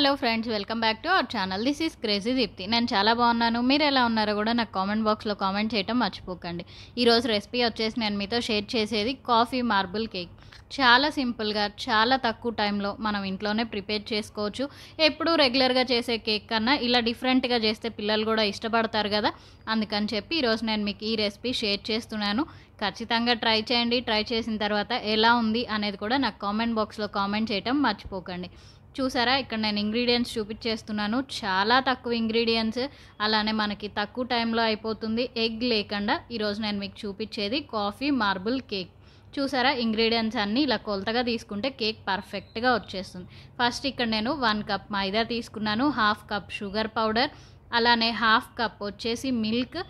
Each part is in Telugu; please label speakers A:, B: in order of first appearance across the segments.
A: hello friends welcome back to our channel this is crazy Deepti నేను చాలా బాగున్నాను మీరు ఎలా ఉన్నారో కూడా నాకు కామెంట్ బాక్స్లో కామెంట్ చేయటం మర్చిపోకండి ఈరోజు రెసిపీ వచ్చేసి నేను మీతో షేర్ చేసేది కాఫీ మార్బుల్ కేక్ చాలా సింపుల్గా చాలా తక్కువ టైంలో మనం ఇంట్లోనే ప్రిపేర్ చేసుకోవచ్చు ఎప్పుడూ రెగ్యులర్గా చేసే కేక్ కన్నా ఇలా డిఫరెంట్గా చేస్తే పిల్లలు కూడా ఇష్టపడతారు కదా అందుకని చెప్పి ఈరోజు నేను మీకు ఈ రెసిపీ షేర్ చేస్తున్నాను ఖచ్చితంగా ట్రై చేయండి ట్రై చేసిన తర్వాత ఎలా ఉంది అనేది కూడా నాకు కామెంట్ బాక్స్లో కామెంట్ చేయటం మర్చిపోకండి చూసారా ఇక్కడ నేను ఇంగ్రీడియంట్స్ చూపించేస్తున్నాను చాలా తక్కువ ఇంగ్రీడియంట్స్ అలానే మనకి తక్కువ టైంలో అయిపోతుంది ఎగ్ లేకుండా ఈరోజు నేను మీకు చూపించేది కాఫీ మార్బుల్ కేక్ చూసారా ఇంగ్రీడియంట్స్ అన్నీ ఇలా కొలతగా తీసుకుంటే కేక్ పర్ఫెక్ట్గా వచ్చేస్తుంది ఫస్ట్ ఇక్కడ నేను వన్ కప్ మైదా తీసుకున్నాను హాఫ్ కప్ షుగర్ పౌడర్ అలానే హాఫ్ కప్ వచ్చేసి మిల్క్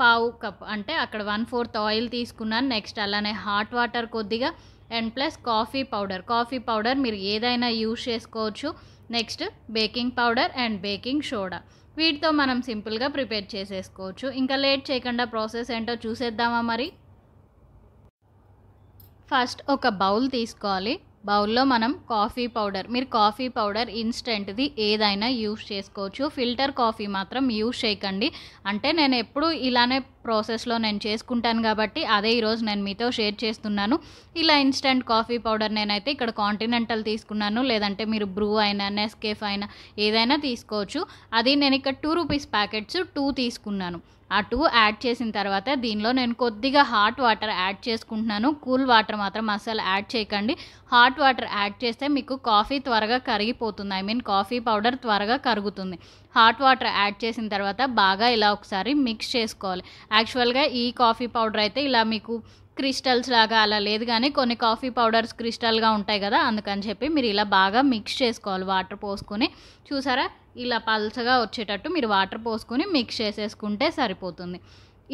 A: పావు కప్ అంటే అక్కడ వన్ ఫోర్త్ ఆయిల్ తీసుకున్నాను నెక్స్ట్ అలానే హాట్ వాటర్ కొద్దిగా and plus coffee powder coffee powder మీరు ఏదైనా యూజ్ చేసుకోవచ్చు next baking powder and baking soda వీటితో మనం సింపుల్గా ప్రిపేర్ చేసేసుకోవచ్చు ఇంకా లేట్ చేయకుండా ప్రాసెస్ ఏంటో చూసేద్దామా మరి ఫస్ట్ ఒక బౌల్ తీసుకోవాలి బౌల్లో మనం కాఫీ పౌడర్ మీరు కాఫీ పౌడర్ ఇన్స్టెంట్ది ఏదైనా యూస్ చేసుకోవచ్చు ఫిల్టర్ కాఫీ మాత్రం యూస్ చేయకండి అంటే నేను ఎప్పుడు ఇలానే ప్రాసెస్లో నేను చేసుకుంటాను కాబట్టి అదే ఈరోజు నేను మీతో షేర్ చేస్తున్నాను ఇలా ఇన్స్టెంట్ కాఫీ పౌడర్ నేనైతే ఇక్కడ కాంటినెంటల్ తీసుకున్నాను లేదంటే మీరు బ్రూ అయినా నెస్కేఫ్ అయినా ఏదైనా తీసుకోవచ్చు అది నేను ఇక్కడ టూ రూపీస్ ప్యాకెట్స్ టూ తీసుకున్నాను ఆ టూ యాడ్ చేసిన తర్వాత దీనిలో నేను కొద్దిగా హాట్ వాటర్ యాడ్ చేసుకుంటున్నాను కూల్ వాటర్ మాత్రం అస్సలు యాడ్ చేయకండి హాట్ వాటర్ యాడ్ చేస్తే మీకు కాఫీ త్వరగా కరిగిపోతుంది ఐ మీన్ కాఫీ పౌడర్ త్వరగా కరుగుతుంది హాట్ వాటర్ యాడ్ చేసిన తర్వాత బాగా ఇలా ఒకసారి మిక్స్ చేసుకోవాలి యాక్చువల్గా ఈ కాఫీ పౌడర్ అయితే ఇలా మీకు క్రిస్టల్స్ లాగా అలా లేదు కానీ కొన్ని కాఫీ పౌడర్స్ క్రిస్టల్గా ఉంటాయి కదా అందుకని చెప్పి మీరు ఇలా బాగా మిక్స్ చేసుకోవాలి వాటర్ పోసుకొని చూసారా ఇలా పల్చగా వచ్చేటట్టు మీరు వాటర్ పోసుకొని మిక్స్ చేసేసుకుంటే సరిపోతుంది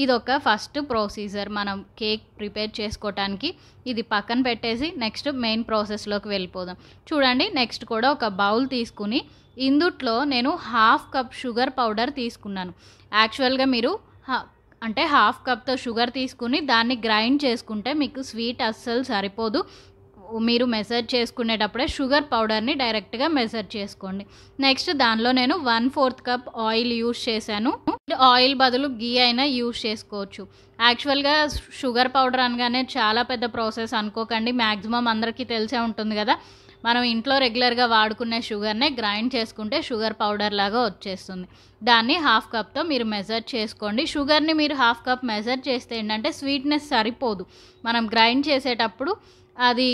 A: ఇదొక ఫస్ట్ ప్రొసీజర్ మనం కేక్ ప్రిపేర్ చేసుకోవటానికి ఇది పక్కన పెట్టేసి నెక్స్ట్ మెయిన్ ప్రాసెస్లోకి వెళ్ళిపోదాం చూడండి నెక్స్ట్ కూడా ఒక బౌల్ తీసుకుని ఇందుట్లో నేను హాఫ్ కప్ షుగర్ పౌడర్ తీసుకున్నాను యాక్చువల్గా మీరు అంటే హాఫ్ కప్తో షుగర్ తీసుకుని దాన్ని గ్రైండ్ చేసుకుంటే మీకు స్వీట్ అస్సలు సరిపోదు మీరు మెజర్ చేసుకునేటప్పుడే షుగర్ పౌడర్ని డైరెక్ట్గా మెజర్ చేసుకోండి నెక్స్ట్ దానిలో నేను one fourth cup oil use చేశాను ఆయిల్ బదులు గీ అయినా యూజ్ చేసుకోవచ్చు యాక్చువల్గా షుగర్ పౌడర్ అనగానే చాలా పెద్ద ప్రాసెస్ అనుకోకండి మ్యాక్సిమం అందరికీ తెలిసే ఉంటుంది కదా మనం ఇంట్లో రెగ్యులర్గా వాడుకునే షుగర్నే గ్రైండ్ చేసుకుంటే షుగర్ పౌడర్ లాగా వచ్చేస్తుంది దాన్ని హాఫ్ కప్తో మీరు మెజర్ చేసుకోండి షుగర్ని మీరు హాఫ్ కప్ మెజర్ చేస్తే ఏంటంటే స్వీట్నెస్ సరిపోదు మనం గ్రైండ్ చేసేటప్పుడు అది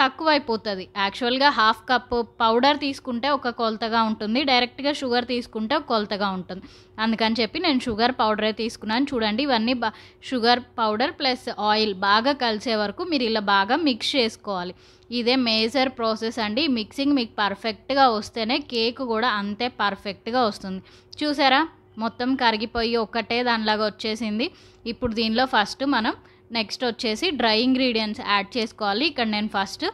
A: తక్కువైపోతుంది యాక్చువల్గా హాఫ్ కప్ పౌడర్ తీసుకుంటే ఒక కొలతగా ఉంటుంది డైరెక్ట్గా షుగర్ తీసుకుంటే ఒక కొలతగా ఉంటుంది అందుకని చెప్పి నేను షుగర్ పౌడరే తీసుకున్నాను చూడండి ఇవన్నీ బా షుగర్ పౌడర్ ప్లస్ ఆయిల్ బాగా కలిసే వరకు మీరు ఇలా బాగా మిక్స్ చేసుకోవాలి ఇదే మేజర్ ప్రాసెస్ అండి మిక్సింగ్ మీకు పర్ఫెక్ట్గా వస్తేనే కేక్ కూడా అంతే పర్ఫెక్ట్గా వస్తుంది చూసారా మొత్తం కరిగిపోయి ఒక్కటే దానిలాగా వచ్చేసింది ఇప్పుడు దీనిలో ఫస్ట్ మనం నెక్స్ట్ వచ్చేసి డ్రై ఇంగ్రీడియంట్స్ యాడ్ చేసుకోవాలి ఇక్కడ నేను ఫస్ట్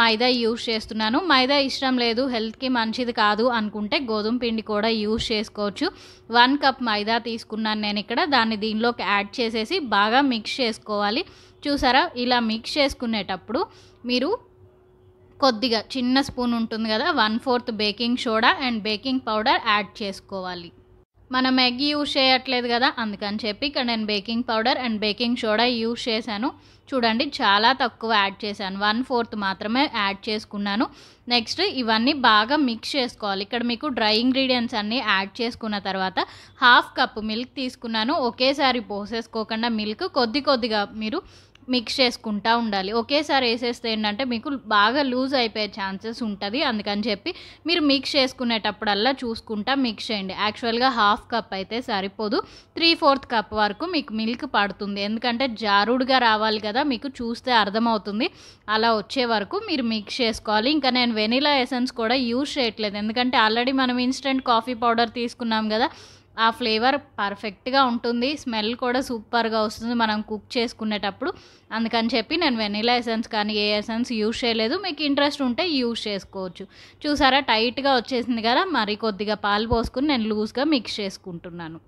A: మైదా యూజ్ చేస్తున్నాను మైదా ఇష్టం లేదు హెల్త్కి మంచిది కాదు అనుకుంటే గోధుమ పిండి కూడా యూజ్ చేసుకోవచ్చు వన్ కప్ మైదా తీసుకున్నాను నేను ఇక్కడ దాన్ని దీనిలోకి యాడ్ చేసేసి బాగా మిక్స్ చేసుకోవాలి చూసారా ఇలా మిక్స్ చేసుకునేటప్పుడు మీరు కొద్దిగా చిన్న స్పూన్ ఉంటుంది కదా one fourth baking soda and baking powder add చేసుకోవాలి మనం ఎగ్ యూజ్ చేయట్లేదు కదా అందుకని చెప్పి ఇక్కడ నేను baking powder and baking soda use చేశాను చూడండి చాలా తక్కువ యాడ్ చేశాను వన్ ఫోర్త్ మాత్రమే యాడ్ చేసుకున్నాను నెక్స్ట్ ఇవన్నీ బాగా మిక్స్ చేసుకోవాలి ఇక్కడ మీకు డ్రై ఇంగ్రీడియంట్స్ అన్నీ యాడ్ చేసుకున్న తర్వాత హాఫ్ కప్ మిల్క్ తీసుకున్నాను ఒకేసారి పోసేసుకోకుండా మిల్క్ కొద్ది కొద్దిగా మీరు మిక్స్ చేసుకుంటూ ఉండాలి ఒకేసారి వేసేస్తే ఏంటంటే మీకు బాగా లూజ్ అయిపోయే ఛాన్సెస్ ఉంటుంది అందుకని చెప్పి మీరు మిక్స్ చేసుకునేటప్పుడల్లా చూసుకుంటా మిక్స్ చేయండి యాక్చువల్గా హాఫ్ కప్ అయితే సరిపోదు త్రీ ఫోర్త్ కప్ వరకు మీకు మిల్క్ పడుతుంది ఎందుకంటే జారుడుగా రావాలి కదా మీకు చూస్తే అర్థమవుతుంది అలా వచ్చే వరకు మీరు మిక్స్ చేసుకోవాలి ఇంకా నేను వెనీలా ఎసెన్స్ కూడా యూజ్ చేయట్లేదు ఎందుకంటే ఆల్రెడీ మనం ఇన్స్టెంట్ కాఫీ పౌడర్ తీసుకున్నాం కదా ఆ ఫ్లేవర్ పర్ఫెక్ట్గా ఉంటుంది స్మెల్ కూడా సూపర్గా వస్తుంది మనం కుక్ చేసుకునేటప్పుడు అందుకని చెప్పి నేను వెనీలా ఎసెన్స్ కానీ ఏ ఎసెన్స్ యూజ్ చేయలేదు మీకు ఇంట్రెస్ట్ ఉంటే యూజ్ చేసుకోవచ్చు చూసారా టైట్గా వచ్చేసింది కదా మరి కొద్దిగా పాలు పోసుకుని నేను లూజ్గా మిక్స్ చేసుకుంటున్నాను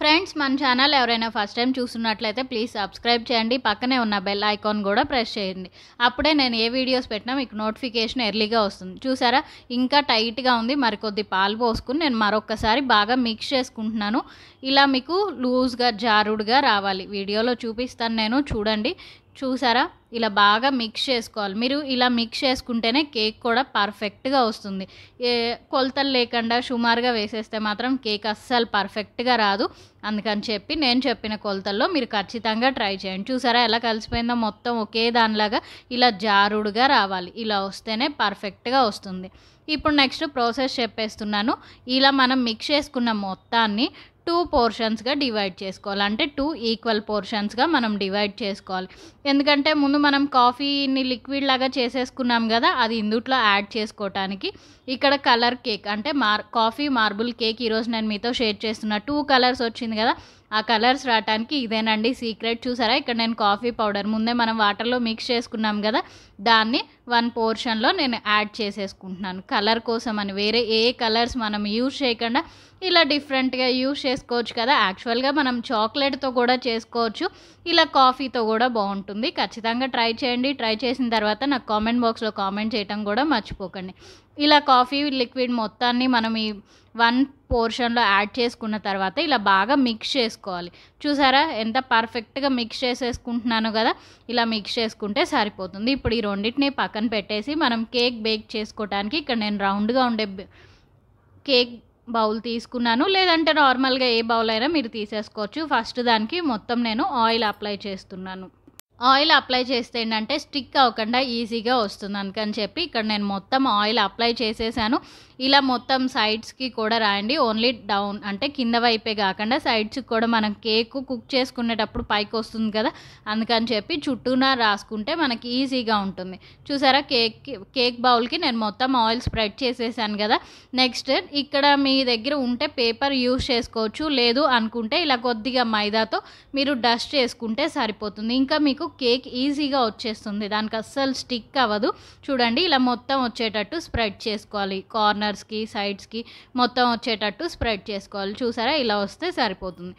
A: ఫ్రెండ్స్ మన ఛానల్ ఎవరైనా ఫస్ట్ టైం చూస్తున్నట్లయితే ప్లీజ్ సబ్స్క్రైబ్ చేయండి పక్కనే ఉన్న బెల్ ఐకాన్ కూడా ప్రెస్ చేయండి అప్పుడే నేను ఏ వీడియోస్ పెట్టినా మీకు నోటిఫికేషన్ ఎర్లీగా వస్తుంది చూసారా ఇంకా టైట్గా ఉంది మరికొద్ది పాలు పోసుకుని నేను మరొకసారి బాగా మిక్స్ చేసుకుంటున్నాను ఇలా మీకు లూజ్గా జారుడుగా రావాలి వీడియోలో చూపిస్తాను నేను చూడండి చూసారా ఇలా బాగా మిక్స్ చేసుకోవాలి మీరు ఇలా మిక్స్ చేసుకుంటేనే కేక్ కూడా పర్ఫెక్ట్గా వస్తుంది ఏ కొలతలు లేకుండా సుమారుగా వేసేస్తే మాత్రం కేక్ అస్సలు పర్ఫెక్ట్గా రాదు అందుకని చెప్పి నేను చెప్పిన కొలతల్లో మీరు ఖచ్చితంగా ట్రై చేయండి చూసారా ఎలా కలిసిపోయిందో మొత్తం ఒకే దానిలాగా ఇలా జారుడుగా రావాలి ఇలా వస్తేనే పర్ఫెక్ట్గా వస్తుంది ఇప్పుడు నెక్స్ట్ ప్రాసెస్ చెప్పేస్తున్నాను ఇలా మనం మిక్స్ చేసుకున్న మొత్తాన్ని టూ పోర్షన్స్గా డివైడ్ చేసుకోవాలి అంటే టూ ఈక్వల్ పోర్షన్స్గా మనం డివైడ్ చేసుకోవాలి ఎందుకంటే ముందు మనం కాఫీని లిక్విడ్ లాగా చేసేసుకున్నాం కదా అది ఇందుట్లో యాడ్ చేసుకోవటానికి ఇక్కడ కలర్ కేక్ అంటే మార్ కాఫీ మార్బుల్ కేక్ ఈరోజు నేను మీతో షేర్ చేస్తున్న టూ కలర్స్ వచ్చింది కదా ఆ కలర్స్ రావటానికి ఇదేనండి సీక్రెట్ చూసారా ఇక్కడ నేను కాఫీ పౌడర్ ముందే మనం వాటర్లో మిక్స్ చేసుకున్నాం కదా దాన్ని వన్ పోర్షన్లో నేను యాడ్ చేసేసుకుంటున్నాను కలర్ కోసం అని వేరే ఏ కలర్స్ మనం యూజ్ చేయకుండా ఇలా డిఫరెంట్గా యూజ్ చేసుకోవచ్చు కదా యాక్చువల్గా మనం చాక్లెట్తో కూడా చేసుకోవచ్చు ఇలా కాఫీతో కూడా బాగుంటుంది ఖచ్చితంగా ట్రై చేయండి ట్రై చేసిన తర్వాత నాకు కామెంట్ బాక్స్లో కామెంట్ చేయటం కూడా మర్చిపోకండి ఇలా కాఫీ లిక్విడ్ మొత్తాన్ని మనం ఈ వన్ పోర్షన్లో యాడ్ చేసుకున్న తర్వాత ఇలా బాగా మిక్స్ చేసుకోవాలి చూసారా ఎంత పర్ఫెక్ట్గా మిక్స్ చేసేసుకుంటున్నాను కదా ఇలా మిక్స్ చేసుకుంటే సరిపోతుంది ఇప్పుడు ఈ రెండింటిని పక్కన పెట్టేసి మనం కేక్ బేక్ చేసుకోవడానికి ఇక్కడ నేను రౌండ్గా ఉండే కేక్ బౌల్ తీసుకున్నాను లేదంటే నార్మల్గా ఏ బౌల్ అయినా మీరు తీసేసుకోవచ్చు ఫస్ట్ దానికి మొత్తం నేను ఆయిల్ అప్లై చేస్తున్నాను ఆయిల్ అప్లై చేస్తే ఏంటంటే స్టిక్ అవ్వకుండా ఈజీగా వస్తుంది అందుకని చెప్పి ఇక్కడ నేను మొత్తం ఆయిల్ అప్లై చేసేసాను ఇలా మొత్తం సైడ్స్కి కూడా రాయండి ఓన్లీ డౌన్ అంటే కింద వైపే కాకుండా సైడ్స్కి కూడా మనం కేక్ కుక్ చేసుకునేటప్పుడు పైకి వస్తుంది కదా అందుకని చెప్పి చుట్టూన రాసుకుంటే మనకి ఈజీగా ఉంటుంది చూసారా కేక్ కేక్ బౌల్కి నేను మొత్తం ఆయిల్ స్ప్రెడ్ చేసేసాను కదా నెక్స్ట్ ఇక్కడ మీ దగ్గర ఉంటే పేపర్ యూస్ చేసుకోవచ్చు లేదు అనుకుంటే ఇలా కొద్దిగా మైదాతో మీరు డస్ట్ చేసుకుంటే సరిపోతుంది ఇంకా మీకు మనకు కేక్ ఈజీగా వచ్చేస్తుంది దానికి అస్సలు స్టిక్ అవ్వదు చూడండి ఇలా మొత్తం వచ్చేటట్టు స్ప్రెడ్ చేసుకోవాలి కార్నర్స్కి సైడ్స్కి మొత్తం వచ్చేటట్టు స్ప్రెడ్ చేసుకోవాలి చూసారా ఇలా వస్తే సరిపోతుంది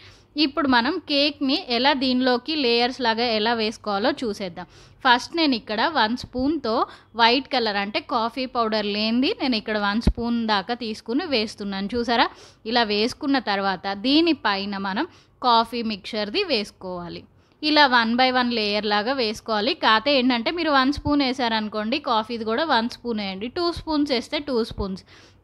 A: ఇప్పుడు మనం కేక్ని ఎలా దీనిలోకి లేయర్స్ లాగా ఎలా వేసుకోవాలో చూసేద్దాం ఫస్ట్ నేను ఇక్కడ వన్ స్పూన్తో వైట్ కలర్ అంటే కాఫీ పౌడర్ లేనిది నేను ఇక్కడ వన్ స్పూన్ దాకా తీసుకుని వేస్తున్నాను చూసారా ఇలా వేసుకున్న తర్వాత దీనిపైన మనం కాఫీ మిక్చర్ది వేసుకోవాలి ఇలా వన్ బై వన్ లేయర్ లాగా వేసుకోవాలి కాతే ఏంటంటే మీరు వన్ స్పూన్ వేసారనుకోండి కాఫీది కూడా వన్ స్పూన్ వేయండి టూ స్పూన్స్ వేస్తే టూ స్పూన్స్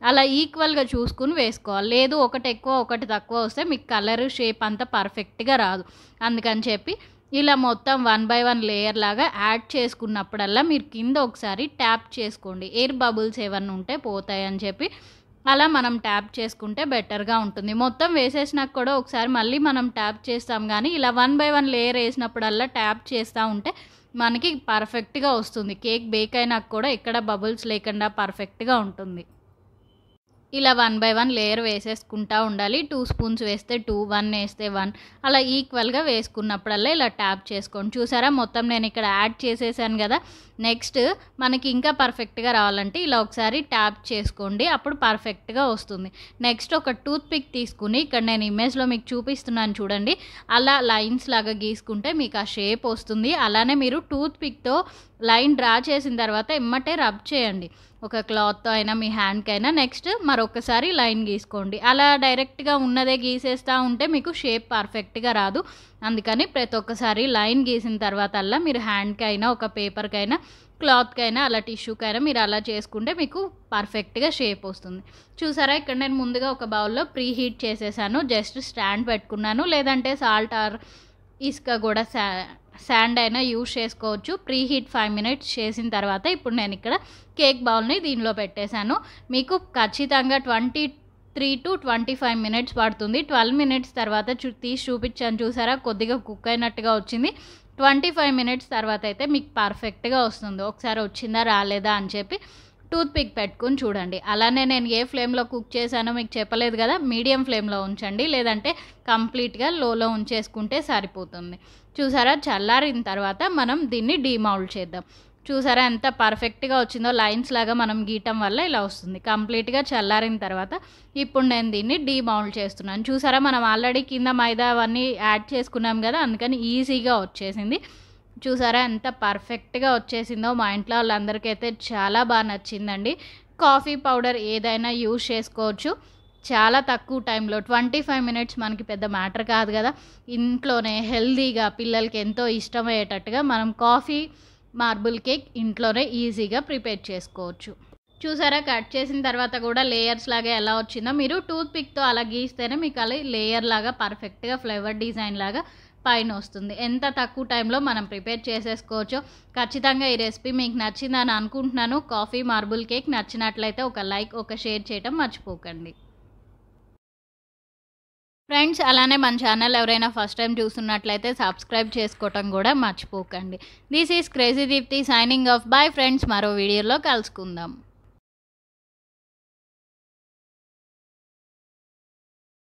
A: అలా ఈక్వల్గా చూసుకుని వేసుకోవాలి లేదు ఒకటి ఎక్కువ ఒకటి తక్కువ వస్తే మీకు కలర్ షేప్ అంతా పర్ఫెక్ట్గా రాదు అందుకని చెప్పి ఇలా మొత్తం వన్ బై వన్ లేయర్ లాగా యాడ్ చేసుకున్నప్పుడల్లా మీరు కింద ఒకసారి ట్యాప్ చేసుకోండి ఎయిర్ బబుల్స్ ఏమన్నా ఉంటే పోతాయని చెప్పి అలా మనం ట్యాప్ చేసుకుంటే బెటర్గా ఉంటుంది మొత్తం వేసేసినాక కూడా ఒకసారి మళ్ళీ మనం ట్యాప్ చేస్తాం కానీ ఇలా వన్ బై వన్ లేయర్ వేసినప్పుడల్లా ట్యాప్ చేస్తూ ఉంటే మనకి పర్ఫెక్ట్గా వస్తుంది కేక్ బేక్ అయినా కూడా ఎక్కడ బబుల్స్ లేకుండా పర్ఫెక్ట్గా ఉంటుంది ఇలా వన్ బై వన్ లేయర్ వేసేసుకుంటూ ఉండాలి టూ స్పూన్స్ వేస్తే టూ వన్ వేస్తే వన్ అలా ఈక్వల్గా వేసుకున్నప్పుడల్లా ఇలా ట్యాప్ చేసుకోండి చూసారా మొత్తం నేను ఇక్కడ యాడ్ చేసేసాను కదా నెక్స్ట్ మనకి ఇంకా పర్ఫెక్ట్గా రావాలంటే ఇలా ఒకసారి ట్యాప్ చేసుకోండి అప్పుడు పర్ఫెక్ట్గా వస్తుంది నెక్స్ట్ ఒక టూత్ పిక్ తీసుకుని ఇక్కడ నేను ఇమేజ్లో మీకు చూపిస్తున్నాను చూడండి అలా లైన్స్ లాగా గీసుకుంటే మీకు ఆ షేప్ వస్తుంది అలానే మీరు టూత్ పిక్తో లైన్ డ్రా చేసిన తర్వాత ఇమ్మటే రబ్ చేయండి ఒక క్లాత్తో అయినా మీ హ్యాండ్కైనా నెక్స్ట్ మరొకసారి లైన్ గీసుకోండి అలా డైరెక్ట్గా ఉన్నదే గీసేస్తూ ఉంటే మీకు షేప్ పర్ఫెక్ట్గా రాదు అందుకని ప్రతి ఒక్కసారి లైన్ గీసిన తర్వాత అలా మీరు హ్యాండ్కైనా ఒక పేపర్కైనా క్లాత్కైనా అలా టిష్యూకైనా మీరు అలా చేసుకుంటే మీకు పర్ఫెక్ట్గా షేప్ వస్తుంది చూసారా ఇక్కడ నేను ముందుగా ఒక బౌల్లో ప్రీ హీట్ చేసేసాను జస్ట్ స్టాండ్ పెట్టుకున్నాను లేదంటే సాల్ట్ ఆర్ ఇసుక కూడా శాండ్ అయినా యూజ్ చేసుకోవచ్చు ప్రీ హీట్ ఫైవ్ మినిట్స్ చేసిన తర్వాత ఇప్పుడు నేను ఇక్కడ కేక్ బౌల్ని దీనిలో పెట్టేశాను మీకు ఖచ్చితంగా twenty three to twenty five minutes పడుతుంది ట్వెల్వ్ మినిట్స్ తర్వాత చూ తీసి చూపించాను చూసారా కొద్దిగా కుక్ అయినట్టుగా వచ్చింది ట్వంటీ ఫైవ్ మినిట్స్ తర్వాత అయితే మీకు పర్ఫెక్ట్గా వస్తుంది ఒకసారి వచ్చిందా రాలేదా అని చెప్పి టూత్ పిక్ పెట్టుకుని చూడండి అలానే నేను ఏ ఫ్లేమ్లో కుక్ చేశానో మీకు చెప్పలేదు కదా మీడియం ఫ్లేమ్లో ఉంచండి లేదంటే కంప్లీట్గా లోలో ఉంచేసుకుంటే సరిపోతుంది చూసారా చల్లారిన తర్వాత మనం దీన్ని డీమౌల్డ్ చేద్దాం చూసారా ఎంత పర్ఫెక్ట్గా వచ్చిందో లైన్స్ లాగా మనం గీయటం వల్ల ఇలా వస్తుంది కంప్లీట్గా చల్లారిన తర్వాత ఇప్పుడు నేను దీన్ని డీమౌల్డ్ చేస్తున్నాను చూసారా మనం ఆల్రెడీ కింద మైదా అవన్నీ యాడ్ చేసుకున్నాం కదా అందుకని ఈజీగా వచ్చేసింది చూసారా ఎంత పర్ఫెక్ట్గా వచ్చేసిందో మా ఇంట్లో వాళ్ళందరికీ అయితే చాలా బాగా నచ్చిందండి కాఫీ పౌడర్ ఏదైనా యూజ్ చేసుకోవచ్చు చాలా తక్కువ టైంలో ట్వంటీ ఫైవ్ మినిట్స్ మనకి పెద్ద మ్యాటర్ కాదు కదా ఇంట్లోనే హెల్దీగా పిల్లలకి ఎంతో ఇష్టమయ్యేటట్టుగా మనం కాఫీ మార్బుల్ కేక్ ఇంట్లోనే ఈజీగా ప్రిపేర్ చేసుకోవచ్చు చూసారా కట్ చేసిన తర్వాత కూడా లేయర్స్ లాగా ఎలా వచ్చిందో మీరు టూత్ పిక్తో అలా గీస్తేనే మీకు అలా లేయర్ లాగా పర్ఫెక్ట్గా ఫ్లేవర్ డిజైన్ లాగా పైన వస్తుంది ఎంత తక్కువ టైంలో మనం ప్రిపేర్ చేసేసుకోవచ్చో ఖచ్చితంగా ఈ రెసిపీ మీకు నచ్చిందని అనుకుంటున్నాను కాఫీ మార్బుల్ కేక్ నచ్చినట్లయితే ఒక లైక్ ఒక షేర్ చేయటం మర్చిపోకండి ఫ్రెండ్స్ అలానే మన ఛానల్ ఎవరైనా ఫస్ట్ టైం చూస్తున్నట్లయితే సబ్స్క్రైబ్ చేసుకోవటం కూడా మర్చిపోకండి this is crazy Deepti signing off bye friends మరో వీడియోలో కలుసుకుందాం